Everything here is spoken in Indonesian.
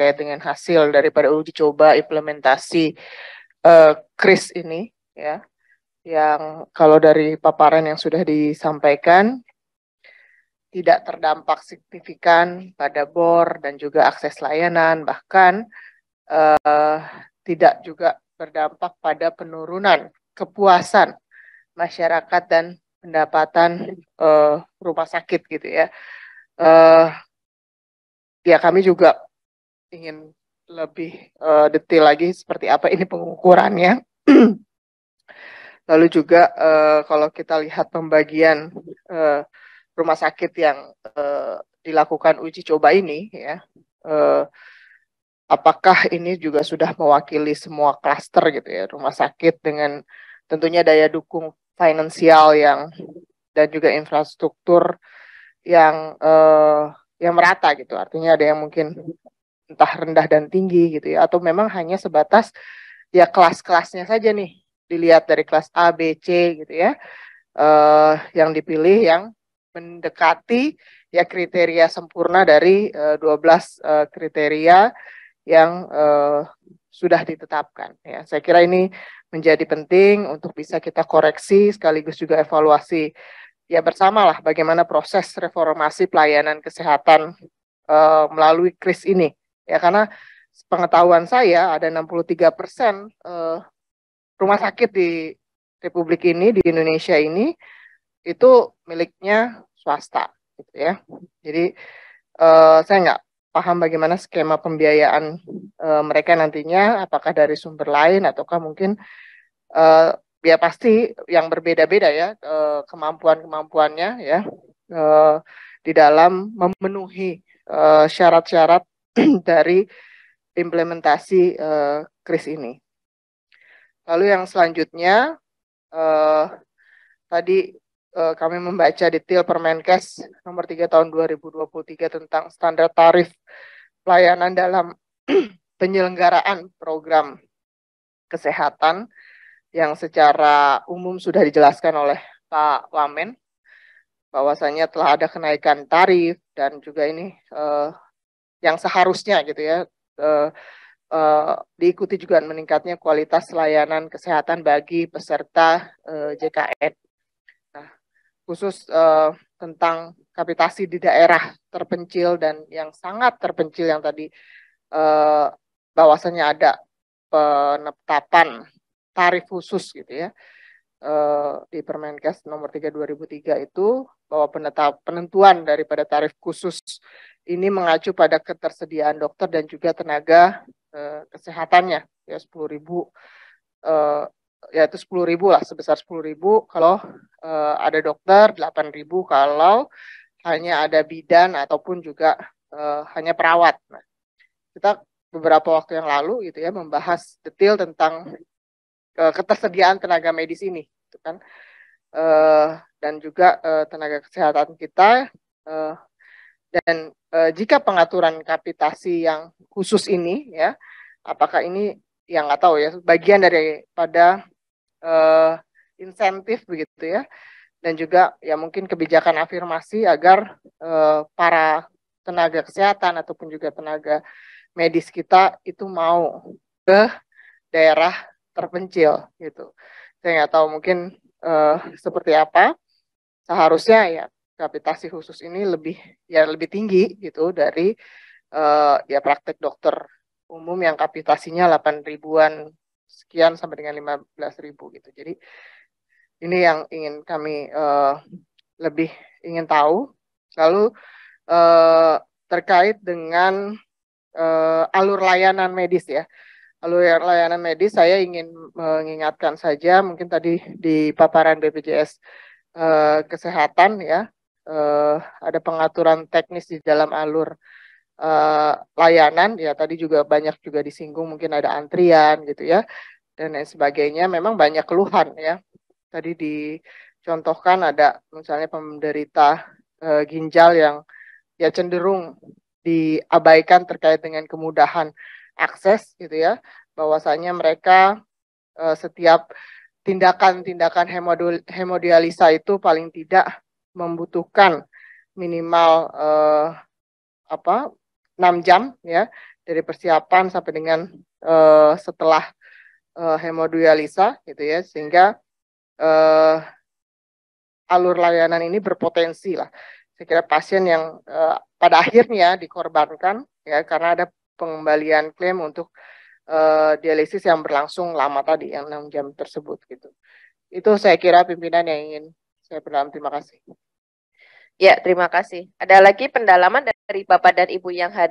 terkait dengan hasil daripada uji coba implementasi uh, ini ya yang kalau dari paparan yang sudah disampaikan tidak terdampak signifikan pada bor dan juga akses layanan bahkan uh, tidak juga berdampak pada penurunan kepuasan masyarakat dan pendapatan uh, rumah sakit gitu ya uh, ya kami juga ingin lebih uh, detail lagi seperti apa ini pengukurannya. Lalu juga uh, kalau kita lihat pembagian uh, rumah sakit yang uh, dilakukan uji coba ini, ya, uh, apakah ini juga sudah mewakili semua klaster gitu ya rumah sakit dengan tentunya daya dukung finansial yang dan juga infrastruktur yang uh, yang merata gitu. Artinya ada yang mungkin entah rendah dan tinggi gitu ya atau memang hanya sebatas ya kelas-kelasnya saja nih dilihat dari kelas A, B, C gitu ya uh, yang dipilih yang mendekati ya kriteria sempurna dari uh, 12 uh, kriteria yang uh, sudah ditetapkan ya. Saya kira ini menjadi penting untuk bisa kita koreksi sekaligus juga evaluasi ya bersamalah bagaimana proses reformasi pelayanan kesehatan uh, melalui kris ini ya karena pengetahuan saya ada 63 persen eh, rumah sakit di Republik ini di Indonesia ini itu miliknya swasta gitu ya jadi eh, saya nggak paham bagaimana skema pembiayaan eh, mereka nantinya apakah dari sumber lain ataukah mungkin eh, ya pasti yang berbeda-beda ya eh, kemampuan-kemampuannya ya eh, di dalam memenuhi eh, syarat-syarat dari implementasi uh, eh, kris ini. Lalu yang selanjutnya uh, tadi uh, kami membaca detail Permenkes nomor 3 tahun 2023 tentang standar tarif pelayanan dalam penyelenggaraan program kesehatan yang secara umum sudah dijelaskan oleh Pak Wamen bahwasanya telah ada kenaikan tarif dan juga ini uh, yang seharusnya gitu ya uh, uh, diikuti juga meningkatnya kualitas layanan kesehatan bagi peserta uh, eh, JKN nah, khusus uh, tentang kapitasi di daerah terpencil dan yang sangat terpencil yang tadi uh, bahwasannya ada penetapan tarif khusus gitu ya di Permenkes nomor 3 2003 itu bahwa penetap penentuan daripada tarif khusus ini mengacu pada ketersediaan dokter dan juga tenaga uh, kesehatannya ya sepuluh ribu eh, ya itu sepuluh ribu lah sebesar sepuluh ribu kalau uh, ada dokter delapan ribu kalau hanya ada bidan ataupun juga uh, hanya perawat. Nah, kita beberapa waktu yang lalu gitu ya membahas detail tentang uh, ketersediaan tenaga medis ini, gitu kan, uh, dan juga uh, tenaga kesehatan kita uh, dan e, jika pengaturan kapitasi yang khusus ini ya, apakah ini yang nggak tahu ya, bagian pada e, eh, insentif begitu ya, dan juga ya mungkin kebijakan afirmasi agar e, para tenaga kesehatan ataupun juga tenaga medis kita itu mau ke daerah terpencil gitu. Saya nggak tahu mungkin uh, seperti apa. Seharusnya ya kapitasi khusus ini lebih ya lebih tinggi gitu dari uh, ya praktek dokter umum yang kapitasinya 8 ribuan sekian sampai dengan 15 ribu gitu. Jadi ini yang ingin kami uh, lebih ingin tahu. Lalu uh, terkait dengan uh, alur layanan medis ya. Alur layanan medis saya ingin mengingatkan saja mungkin tadi di paparan BPJS uh, kesehatan ya uh, ada pengaturan teknis di dalam alur uh, layanan ya tadi juga banyak juga disinggung mungkin ada antrian gitu ya dan lain sebagainya memang banyak keluhan ya tadi dicontohkan ada misalnya penderita uh, ginjal yang ya cenderung diabaikan terkait dengan kemudahan akses gitu ya bahwasanya mereka uh, setiap tindakan-tindakan hemodialisa itu paling tidak membutuhkan minimal eh, apa 6 jam ya dari persiapan sampai dengan eh, setelah eh, hemodialisa gitu ya sehingga eh, alur layanan ini berpotensi lah saya kira pasien yang eh, pada akhirnya dikorbankan ya karena ada pengembalian klaim untuk eh, dialisis yang berlangsung lama tadi yang 6 jam tersebut gitu itu saya kira pimpinan yang ingin saya pendalam, terima kasih. Ya, terima kasih. Ada lagi pendalaman dari Bapak dan Ibu yang hadir.